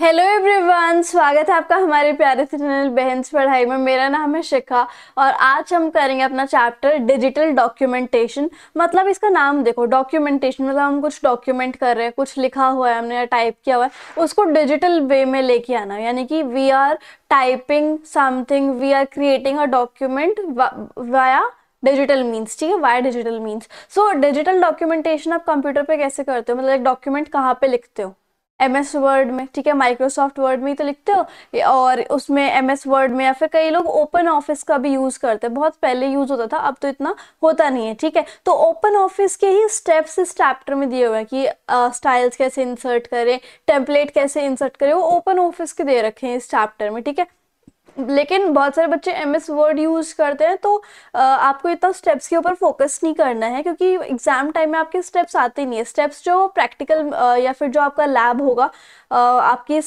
hello everyone स्वागत है आपका हमारे प्यारे से चैनल बहन्स पढ़ाई में मेरा नाम है शिखा और आज हम करेंगे अपना चैप्टर डिजिटल डॉक्यूमेंटेशन मतलब इसका नाम देखो डॉक्यूमेंटेशन मतलब हम कुछ डॉक्यूमेंट कर रहे हैं कुछ लिखा हुआ है हमने टाइप किया हुआ है उसको डिजिटल वे में लेके आना यानी कि we are typing something we are creating a document via digital means ठीक है via digital means so digital documentation आप कंप्यूटर पर कैसे करते हो मतलब एक डॉक्यूमेंट कहाँ पे लिखते हो एम एस वर्ड में ठीक है माइक्रोसॉफ्ट वर्ड में ही तो लिखते हो और उसमें एम एस वर्ड में या फिर कई लोग ओपन ऑफिस का भी यूज़ करते हैं बहुत पहले यूज़ होता था अब तो इतना होता नहीं है ठीक है तो ओपन ऑफिस के ही स्टेप्स इस चैप्टर में दिए हुए हैं कि स्टाइल्स कैसे इंसर्ट करें टेम्पलेट कैसे इंसर्ट करें वो ओपन ऑफिस के दे रखे हैं इस चैप्टर में ठीक है लेकिन बहुत सारे बच्चे एम एस वर्ड यूज करते हैं तो आपको इतना स्टेप्स के ऊपर फोकस नहीं करना है क्योंकि एग्जाम टाइम में आपके स्टेप्स आते नहीं है स्टेप्स जो प्रैक्टिकल या फिर जो आपका लैब होगा आपके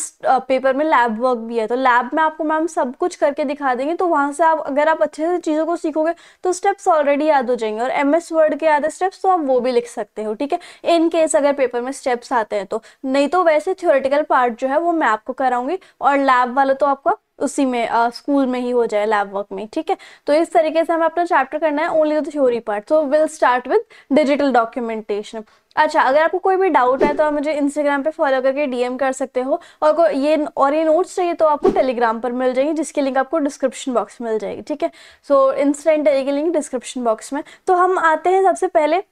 पेपर में लैब वर्क भी है तो लैब में आपको मैम सब कुछ करके दिखा देंगे तो वहां से आप अगर आप अच्छे से चीज़ों को सीखोगे तो स्टेप्स ऑलरेडी याद हो जाएंगे और एम एस वर्ड के आधे स्टेप्स तो आप वो भी लिख सकते हो ठीक है इन केस अगर पेपर में स्टेप्स आते हैं तो नहीं तो वैसे थ्योरेटिकल पार्ट जो है वो मैं आपको कराऊंगी और लैब वाला तो आपका उसी में आ, स्कूल में ही हो जाए लैब वर्क में ठीक है तो इस तरीके से हमें अपना चैप्टर करना है only the theory part so will start with digital documentation अच्छा अगर आपको कोई भी डाउट है तो आप मुझे इंस्टाग्राम पे फॉलो करके डीएम कर सकते हो और ये और ये नोट्स चाहिए तो आपको टेलीग्राम पर मिल जाएंगे जिसकी लिंक आपको डिस्क्रिप्शन बॉक्स में मिल जाएगी ठीक है सो इंस्टेंट एंड की लिंक डिस्क्रिप्शन बॉक्स में तो हम आते हैं सबसे पहले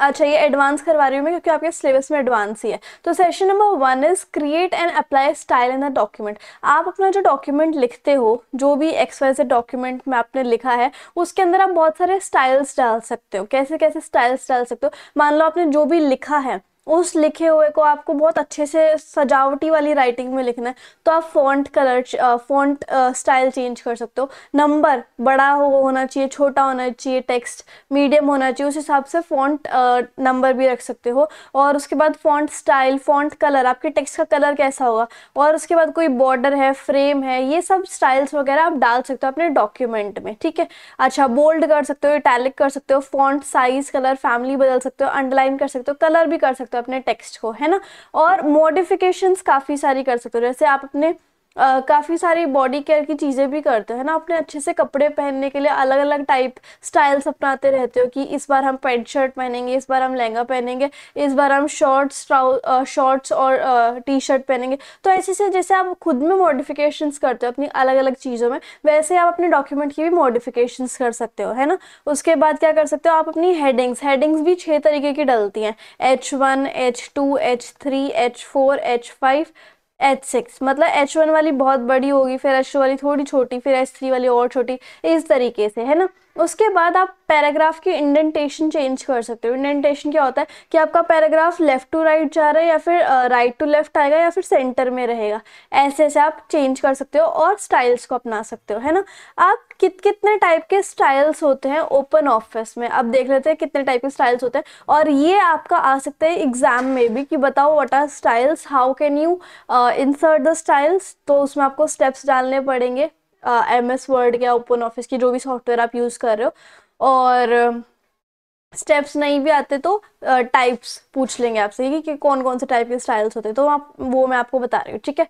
अच्छा ये एडवांस करवा रही हूँ मैं क्योंकि आपके सिलेबस में एडवांस ही है तो session number one is create and apply style in the document आप अपना जो डॉक्यूमेंट लिखते हो जो भी एक्स वाई से डॉक्यूमेंट में आपने लिखा है उसके अंदर आप बहुत सारे स्टाइल्स डाल सकते हो कैसे कैसे स्टाइल्स डाल सकते हो मान लो आपने जो भी लिखा है उस लिखे हुए को आपको बहुत अच्छे से सजावटी वाली राइटिंग में लिखना है तो आप font colour font style change कर सकते हो नंबर बड़ा हो होना चाहिए छोटा होना चाहिए टेक्स्ट मीडियम होना चाहिए उस हिसाब से फॉन्ट नंबर भी रख सकते हो और उसके बाद फॉन्ट स्टाइल फॉन्ट कलर आपके टेक्स्ट का कलर कैसा होगा और उसके बाद कोई बॉर्डर है फ्रेम है ये सब स्टाइल्स वगैरह आप डाल सकते हो अपने डॉक्यूमेंट में ठीक है अच्छा बोल्ड कर सकते हो इटैलिक कर सकते हो फॉन्ट साइज कलर फैमिली बदल सकते हो अंडरलाइन कर सकते हो कलर भी कर सकते हो सकते हो अपने टेक्स्ट को है ना और मॉडिफिकेशंस काफ़ी सारी कर सकते हो जैसे आप अपने Uh, काफ़ी सारी बॉडी केयर की चीज़ें भी करते हो ना अपने अच्छे से कपड़े पहनने के लिए अलग अलग टाइप स्टाइल्स अपनाते रहते हो कि इस बार हम पेंट शर्ट पहनेंगे इस बार हम लहंगा पहनेंगे इस बार हम शॉर्ट्स शॉर्ट्स और टी शर्ट पहनेंगे तो ऐसे से जैसे आप खुद में मॉडिफिकेशन करते हो अपनी अलग अलग चीज़ों में वैसे आप अपने डॉक्यूमेंट की भी मॉडिफिकेशन कर सकते हो है ना उसके बाद क्या कर सकते हो आप अपनी हेडिंग्स हेडिंग्स भी छह तरीके की डलती हैं H one H two H three H four H five H six मतलब एच वन वाली बहुत बड़ी होगी फिर एच टू वाली थोड़ी छोटी फिर एच थ्री वाली और छोटी इस तरीके से है ना उसके बाद आप पैराग्राफ की इंडेंटेशन चेंज कर सकते हो इंडेंटेशन क्या होता है कि आपका पैराग्राफ लेफ्ट टू राइट जा रहा है या फिर राइट टू लेफ्ट आएगा या फिर सेंटर में रहेगा ऐसे ऐसे आप चेंज कर सकते हो और स्टाइल्स को अपना सकते हो है ना आप कित कितने टाइप के स्टाइल्स होते हैं ओपन ऑफिस में आप देख लेते हैं कितने टाइप के स्टाइल्स होते हैं और ये आपका आ सकता है एग्जाम में भी कि बताओ what are styles how can you insert the styles तो उसमें आपको स्टेप्स डालने पड़ेंगे एम एस वर्ड या ओपन ऑफिस की जो भी सॉफ्टवेयर आप यूज़ कर रहे हो और स्टेप्स नहीं भी आते तो टाइप्स पूछ लेंगे आपसे कि, कि कौन कौन से टाइप के स्टाइल्स होते हैं तो आप वो मैं आपको बता रही हूँ ठीक है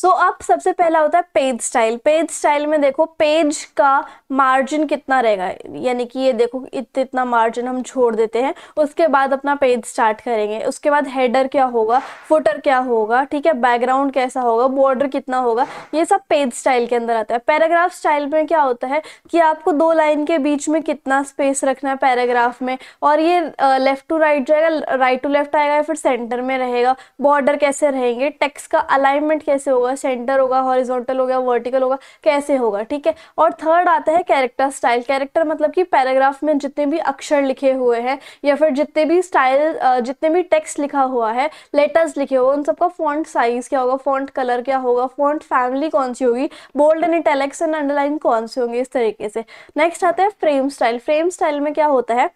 सो so, अब सबसे पहला होता है पेज स्टाइल पेज स्टाइल में देखो पेज का मार्जिन कितना रहेगा यानी कि ये देखो इत, इतना मार्जिन हम छोड़ देते हैं उसके बाद अपना पेज स्टार्ट करेंगे उसके बाद हेडर क्या होगा फुटर क्या होगा ठीक है बैकग्राउंड कैसा होगा बॉर्डर कितना होगा ये सब पेज स्टाइल के अंदर आता है पैराग्राफ स्टाइल में क्या होता है कि आपको दो लाइन के बीच में कितना स्पेस रखना है पैराग्राफ में और ये लेफ्ट टू राइट जाएगा राइट टू लेफ्ट आएगा या फिर सेंटर में रहेगा बॉर्डर कैसे रहेंगे टेक्स का अलाइनमेंट कैसे होगा होगा सेंटर होगा हॉरिजॉन्टल होगा वर्टिकल होगा कैसे होगा ठीक है और थर्ड आता है कैरेक्टर स्टाइल कैरेक्टर मतलब कि पैराग्राफ में जितने भी अक्षर लिखे हुए हैं या फिर जितने भी स्टाइल जितने भी टेक्स्ट लिखा हुआ है लेटर्स लिखे हुए उन सबका फॉन्ट साइज क्या होगा फॉन्ट कलर क्या होगा फॉन्ट फैमिली कौन सी होगी bold and italics and underline कौन से होंगे इस तरीके से नेक्स्ट आता है फ्रेम स्टाइल फ्रेम स्टाइल में क्या होता है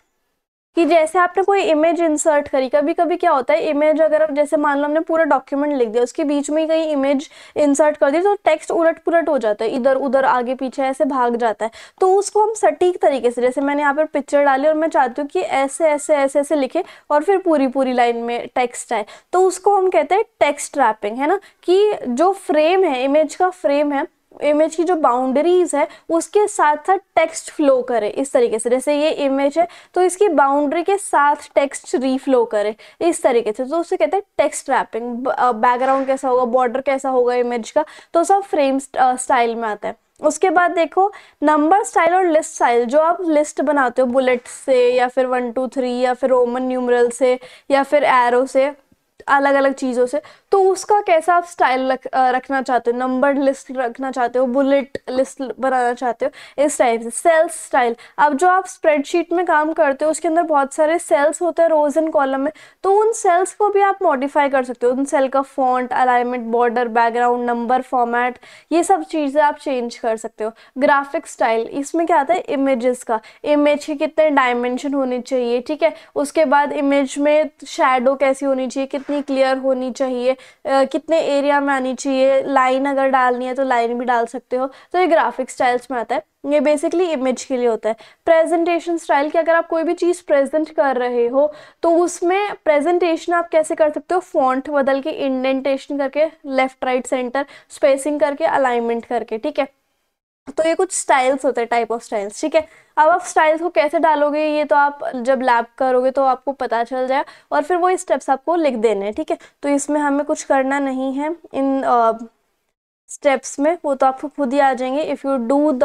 कि जैसे आपने कोई इमेज इंसर्ट करी कभी कभी क्या होता है इमेज अगर आप जैसे मान लो हमने पूरा डॉक्यूमेंट लिख दिया उसके बीच में ही कहीं इमेज इंसर्ट कर दी तो टेक्स्ट उलट पुलट हो जाता है इधर उधर आगे पीछे ऐसे भाग जाता है तो उसको हम सटीक तरीके से जैसे मैंने यहाँ पर पिक्चर डाली और मैं चाहती हूँ कि ऐसे ऐसे ऐसे ऐसे लिखे और फिर पूरी पूरी लाइन में टेक्स्ट आए तो उसको हम कहते हैं टेक्स्ट रैपिंग है ना कि जो फ्रेम है इमेज का फ्रेम है इमेज की जो बाउंड्रीज है उसके साथ साथ टेक्स्ट फ्लो करे इस तरीके से जैसे ये इमेज है तो इसकी बाउंड्री के साथ टेक्स्ट रीफ्लो करे इस तरीके से तो उसे कहते हैं टेक्स्ट रैपिंग बैकग्राउंड कैसा होगा बॉर्डर कैसा होगा इमेज का तो सब फ्रेम स्टाइल में आता है उसके बाद देखो नंबर स्टाइल और लिस्ट स्टाइल जो आप लिस्ट बनाते हो बुलेट से या फिर वन टू थ्री या फिर रोमन न्यूमरल से या फिर एरो से अलग अलग चीज़ों से तो उसका कैसा आप स्टाइल रख, रखना चाहते हो नंबर लिस्ट रखना चाहते हो बुलेट लिस्ट बनाना चाहते हो इस टाइप से सेल्स स्टाइल अब जो आप स्प्रेडशीट में काम करते हो उसके अंदर बहुत सारे सेल्स होते हैं रोज एंड कॉलम में तो उन सेल्स को भी आप मॉडिफाई कर सकते हो उन सेल का font alignment border background number format ये सब चीज़ें आप चेंज कर सकते हो ग्राफिक स्टाइल इसमें क्या आता है इमेजेस का इमेज के कितने डायमेंशन होने चाहिए ठीक है उसके बाद इमेज में शेडो कैसी होनी चाहिए कितनी कितनी क्लियर होनी चाहिए कितने एरिया में आनी चाहिए लाइन अगर डालनी है तो लाइन भी डाल सकते हो तो ये ग्राफिक स्टाइल्स में आता है ये बेसिकली इमेज के लिए होता है प्रेजेंटेशन स्टाइल की अगर आप कोई भी चीज़ प्रेजेंट कर रहे हो तो उसमें प्रेजेंटेशन आप कैसे कर सकते हो फॉन्ट बदल के इंडेंटेशन करके लेफ्ट राइट सेंटर स्पेसिंग करके अलाइनमेंट करके ठीक है तो ये कुछ स्टाइल्स होते हैं टाइप ऑफ स्टाइल्स ठीक है अब आप स्टाइल्स को कैसे डालोगे ये तो आप जब लैब करोगे तो आपको पता चल जाए और फिर वो स्टेप्स आपको लिख देने हैं ठीक है तो इसमें हमें कुछ करना नहीं है इन स्टेप्स में वो तो आपको खुद ही आ जाएंगे if you do the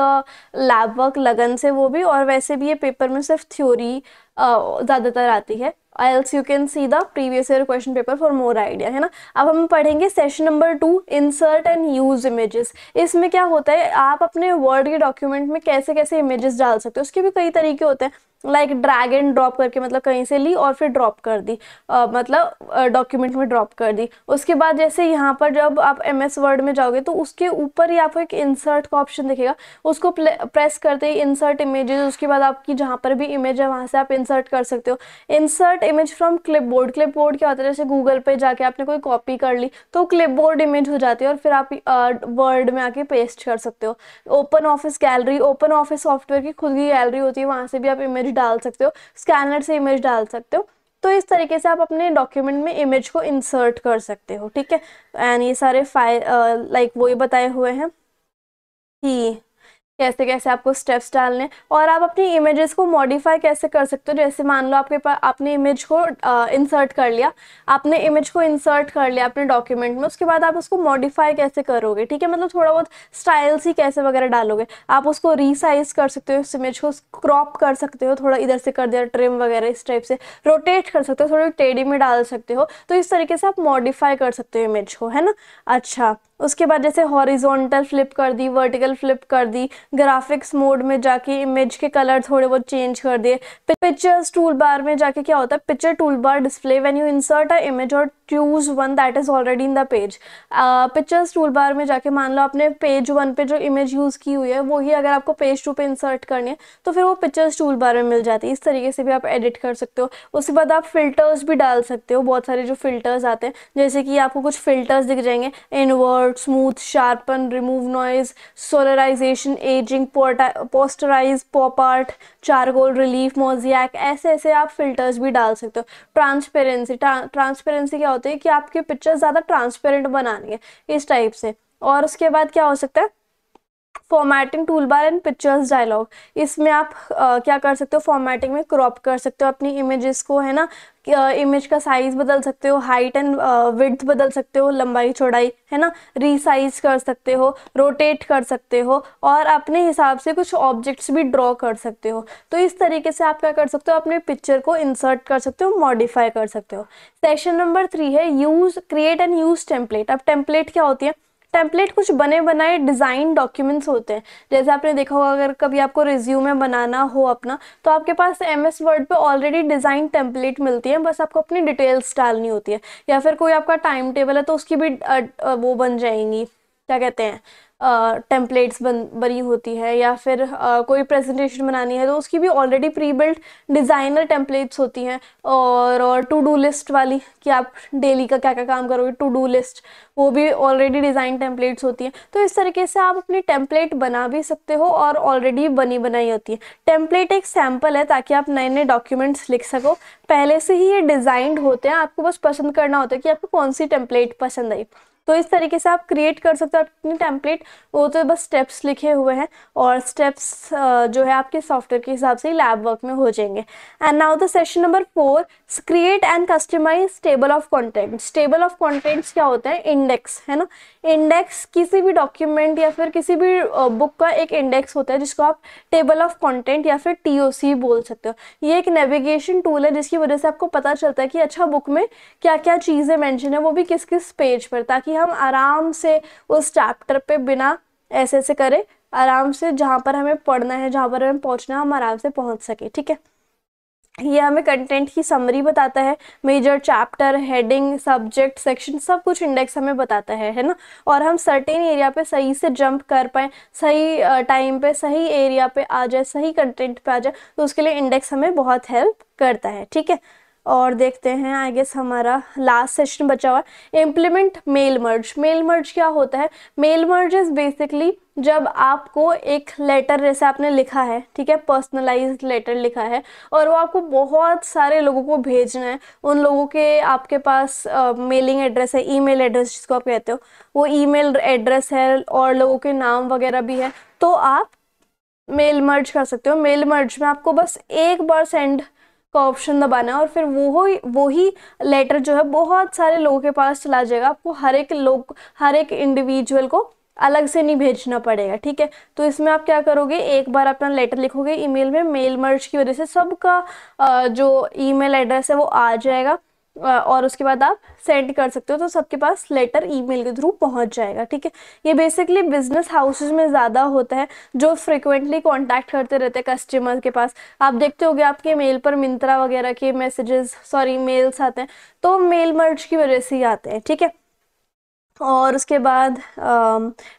lab work लगन से वो भी और वैसे भी ये पेपर में सिर्फ थ्योरी ज़्यादातर आती है else you can see the previous year question paper for more idea है ना अब हम पढ़ेंगे session number two insert and use images इसमें क्या होता है आप अपने वर्ड के डॉक्यूमेंट में कैसे कैसे इमेजेस डाल सकते हो उसके भी कई तरीके होते हैं लाइक ड्रैग एंड ड्रॉप करके मतलब कहीं से ली और फिर ड्रॉप कर दी uh, मतलब डॉक्यूमेंट uh, में ड्रॉप कर दी उसके बाद जैसे यहाँ पर जब आप एम एस वर्ड में जाओगे तो उसके ऊपर ही आपको एक इंसर्ट का ऑप्शन दिखेगा उसको प्रेस करते ही इंसर्ट इमेजेस उसके बाद आपकी जहाँ पर भी इमेज है वहाँ से आप इंसर्ट कर सकते हो insert image from clipboard clipboard क्या होता है जैसे गूगल पे जाके आपने कोई कॉपी कर ली तो क्लिप बोर्ड इमेज हो जाती है और फिर आप वर्ड uh, में आके पेस्ट कर सकते हो Open Office gallery Open Office software की खुद की गैलरी होती है वहाँ से भी आप इमेज डाल सकते हो स्कैनर से इमेज डाल सकते हो तो इस तरीके से आप अपने डॉक्यूमेंट में इमेज को इंसर्ट कर सकते हो ठीक है एंड ये सारे फाइल लाइक वो ही बताए हुए हैं कि कैसे कैसे आपको स्टेप्स डालने और आप अपनी इमेजेस को मॉडिफाई कैसे कर सकते हो जैसे मान लो आपके पास आपने इमेज को इंसर्ट uh, कर लिया आपने इमेज को इंसर्ट कर लिया अपने डॉक्यूमेंट में उसके बाद आप उसको मॉडिफाई कैसे करोगे ठीक है मतलब थोड़ा बहुत स्टाइल्स ही कैसे वगैरह डालोगे आप उसको रिसाइज कर सकते हो इस इमेज को क्रॉप कर सकते हो थोड़ा इधर से कर दिया ट्रिम वगैरह इस टाइप से रोटेट कर सकते हो थोड़ी टेडी में डाल सकते हो तो इस तरीके से आप मॉडिफाई कर सकते हो इमेज को है ना अच्छा उसके बाद जैसे हॉरिजॉन्टल फ्लिप कर दी वर्टिकल फ्लिप कर दी ग्राफिक्स मोड में जाके इमेज के कलर थोड़े बहुत चेंज कर दिए पिक्चर्स टूल बार में जाके क्या होता है picture toolbar display when you insert a image और choose one that is already in the page pictures toolbar में जाके मान लो आपने पेज वन पे जो इमेज यूज़ की हुई है वो ही अगर आपको पेज टू पे इंसर्ट करनी है तो फिर वो पिक्चर्स टूल बार में मिल जाती है इस तरीके से भी आप एडिट कर सकते हो उसके बाद आप फिल्टर्स भी डाल सकते हो बहुत सारे जो फिल्टर्स आते हैं जैसे कि आपको कुछ फिल्टर्स दिख जाएंगे invert work smooth sharpen remove noise solarization aging posterize pop art charcoal relief mosaic ऐसे ऐसे आप फिल्टर्स भी डाल सकते हो ट्रांसपेरेंसी ट्रांसपेरेंसी क्या होती है कि आपकी पिक्चर ज़्यादा ट्रांसपेरेंट बनानी है इस टाइप से और उसके बाद क्या हो सकता है formatting toolbar and pictures dialog इसमें आप आ, क्या कर सकते हो फॉर्मेटिंग में क्रॉप कर सकते हो अपनी इमेजेस को है ना इमेज का साइज बदल सकते हो हाइट एंड विड्थ बदल सकते हो लंबाई चौड़ाई है ना रीसाइज कर सकते हो रोटेट कर सकते हो और अपने हिसाब से कुछ ऑब्जेक्ट्स भी ड्रॉ कर सकते हो तो इस तरीके से आप क्या कर सकते हो अपने पिक्चर को इंसर्ट कर सकते हो मॉडिफाई कर सकते हो सेशन नंबर थ्री है use create and use template अब टेम्पलेट क्या होती है टेम्पलेट कुछ बने बनाए डिज़ाइन डॉक्यूमेंट्स होते हैं जैसे आपने देखा होगा अगर कभी आपको रिज्यूमे बनाना हो अपना तो आपके पास एम एस वर्ड पर ऑलरेडी डिज़ाइन टेम्पलेट मिलती है बस आपको अपनी डिटेल्स डालनी होती है या फिर कोई आपका टाइम टेबल है तो उसकी भी वो बन जाएंगी क्या कहते हैं टेम्पलेट्स बन बनी होती है या फिर uh, कोई प्रेजेंटेशन बनानी है तो उसकी भी already prebuilt designer templates होती हैं और और टू डू लिस्ट वाली कि आप डेली का क्या क्या काम करोगे टू डू लिस्ट वो भी ऑलरेडी डिज़ाइन टेम्पलेट्स होती हैं तो इस तरीके से आप अपनी टेम्पलेट बना भी सकते हो और ऑलरेडी बनी बनाई होती है टेम्पलेट एक सैम्पल है ताकि आप नए नए डॉक्यूमेंट्स लिख सको पहले से ही ये डिज़ाइंड होते हैं आपको बस पसंद करना होता है कि आपको कौन सी टेम्पलेट पसंद आई तो इस तरीके से आप क्रिएट कर सकते हो अपनी टेम्पलेट वो तो बस स्टेप्स लिखे हुए हैं और स्टेप्स जो है आपके सॉफ्टवेयर के हिसाब से लैब वर्क में हो जाएंगे and now the session number four create and customise table of contents table of contents क्या होते हैं इंडेक्स है ना इंडेक्स किसी भी डॉक्यूमेंट या फिर किसी भी बुक का एक इंडेक्स होता है जिसको आप टेबल ऑफ कॉन्टेंट या फिर टी बोल सकते हो ये एक नेविगेशन टूल है जिसकी वजह से आपको पता चलता है कि अच्छा बुक में क्या क्या चीज़ें मैंशन है वो भी किस किस पेज पर ताकि हम आराम से उस चैप्टर पे बिना ऐसे ऐसे करें आराम से जहाँ पर हमें पढ़ना है जहाँ पर हमें पहुँचना है हम आराम से पहुँच सके ठीक है ये हमें कंटेंट की समरी बताता है major chapter heading subject section सब कुछ इंडेक्स हमें बताता है है ना और हम सर्टेन एरिया पे सही से जंप कर पाए सही टाइम पे सही एरिया पे आ जाए सही कंटेंट पे आ जाए तो उसके लिए इंडेक्स हमें बहुत हेल्प करता है ठीक है और देखते हैं आई गेस हमारा लास्ट सेशन बचा हुआ implement mail merge mail merge क्या होता है मेल मर्ज इज़ बेसिकली जब आपको एक लेटर जैसे आपने लिखा है ठीक है पर्सनलाइज लेटर लिखा है और वो आपको बहुत सारे लोगों को भेजना है उन लोगों के आपके पास मेलिंग uh, एड्रेस है ईमेल एड्रेस जिसको आप कहते हो वो ईमेल एड्रेस है और लोगों के नाम वगैरह भी है तो आप मेल मर्ज कर सकते हो मेल मर्ज में आपको बस एक बार सेंड का ऑप्शन दबाना है और फिर वो ही वो ही लेटर जो है बहुत सारे लोगों के पास चला जाएगा आपको हर एक लोग हर एक इंडिविजुअल को अलग से नहीं भेजना पड़ेगा ठीक है तो इसमें आप क्या करोगे एक बार अपना लेटर लिखोगे ईमेल में मेल मर्ज की वजह से सबका जो ईमेल एड्रेस है वो आ जाएगा और उसके बाद आप सेंड कर सकते हो तो सबके पास लेटर ईमेल के थ्रू पहुंच जाएगा ठीक है ये बेसिकली बिजनेस हाउसेज में ज़्यादा होता है जो फ्रिक्वेंटली कांटेक्ट करते रहते हैं कस्टमर के पास आप देखते होगे आपके मेल पर मिंत्रा वगैरह के मैसेजेस सॉरी मेल्स आते हैं तो मेल मर्ज की वजह से ही आते हैं ठीक है और उसके बाद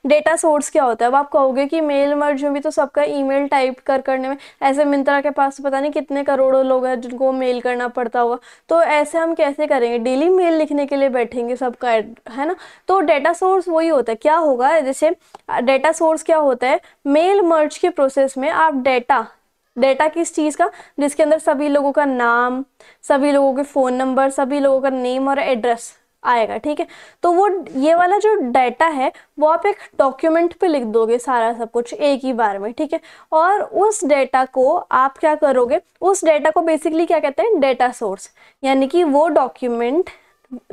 डेटा सोर्स क्या होता है अब आप कहोगे कि मेल मर्ज में भी तो सबका ईमेल टाइप कर करने में ऐसे मिंत्रा के पास तो पता नहीं कितने करोड़ों लोग हैं जिनको मेल करना पड़ता होगा तो ऐसे हम कैसे करेंगे डेली मेल लिखने के लिए बैठेंगे सबका है ना तो डेटा सोर्स वही होता है क्या होगा जैसे डेटा सोर्स क्या होता है मेल मर्ज के प्रोसेस में आप डेटा डेटा किस चीज़ का जिसके अंदर सभी लोगों का नाम सभी लोगों के फ़ोन नंबर सभी लोगों का नेम और एड्रेस आएगा ठीक है तो वो ये वाला जो डाटा है वो आप एक डॉक्यूमेंट पे लिख दोगे सारा सब कुछ एक ही बार में ठीक है और उस डाटा को आप क्या करोगे उस डाटा को बेसिकली क्या कहते हैं डाटा सोर्स यानी कि वो डॉक्यूमेंट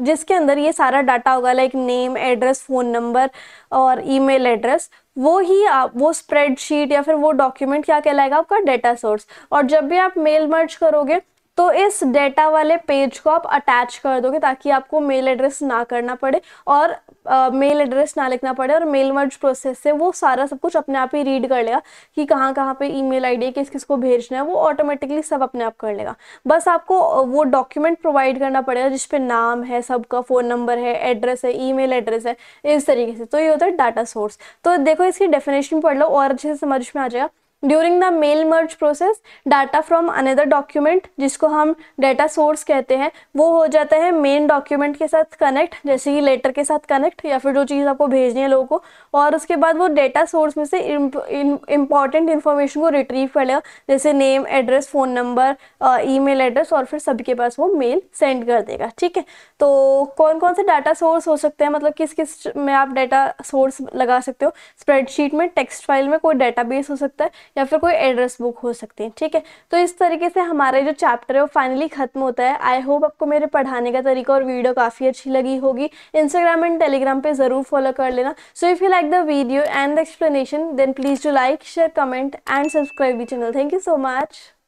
जिसके अंदर ये सारा डाटा होगा like name address phone number और ईमेल एड्रेस वो ही आप वो स्प्रेडशीट या फिर वो डॉक्यूमेंट क्या कहलाएगा आपका डाटा सोर्स और जब भी आप मेल मर्ज करोगे तो इस डेटा वाले पेज को आप अटैच कर दोगे ताकि आपको मेल एड्रेस ना करना पड़े और मेल एड्रेस ना लिखना पड़े और मेल मर्ज प्रोसेस से वो सारा सब कुछ अपने आप ही रीड कर लेगा कि कहाँ कहाँ पे ईमेल आईडी है किस किस को भेजना है वो ऑटोमेटिकली सब अपने आप कर लेगा बस आपको वो डॉक्यूमेंट प्रोवाइड करना पड़ेगा जिसपे नाम है सबका फ़ोन नंबर है एड्रेस है ई एड्रेस है इस तरीके से तो ये होता है डाटा सोर्स तो देखो इसकी डेफिनेशन पढ़ लो और अच्छे से समझ में आ जाएगा during the mail merge process data from another document जिसको हम डाटा सोर्स कहते हैं वो हो जाता है मेन डॉक्यूमेंट के साथ कनेक्ट जैसे कि लेटर के साथ कनेक्ट या फिर जो चीज़ आपको भेजनी है लोगों को और उसके बाद वो डाटा सोर्स में से इम्पॉर्टेंट इन्फॉर्मेशन को रिट्रीव करेगा जैसे name address phone number email address और फिर सबके पास वो मेल सेंड कर देगा ठीक है तो कौन कौन से डाटा सोर्स हो सकते हैं मतलब किस किस में आप डाटा सोर्स लगा सकते हो स्प्रेडशीट में टेक्स्ट फाइल में कोई बेस हो सकता है या फिर कोई एड्रेस बुक हो सकती है ठीक है तो इस तरीके से हमारा जो चैप्टर है वो फाइनली खत्म होता है आई होप आपको मेरे पढ़ाने का तरीका और वीडियो काफ़ी अच्छी लगी होगी इंस्टाग्राम एंड टेलीग्राम पर ज़रूर फॉलो कर लेना so if you like the video and the explanation then please to like share comment and subscribe the channel thank you so much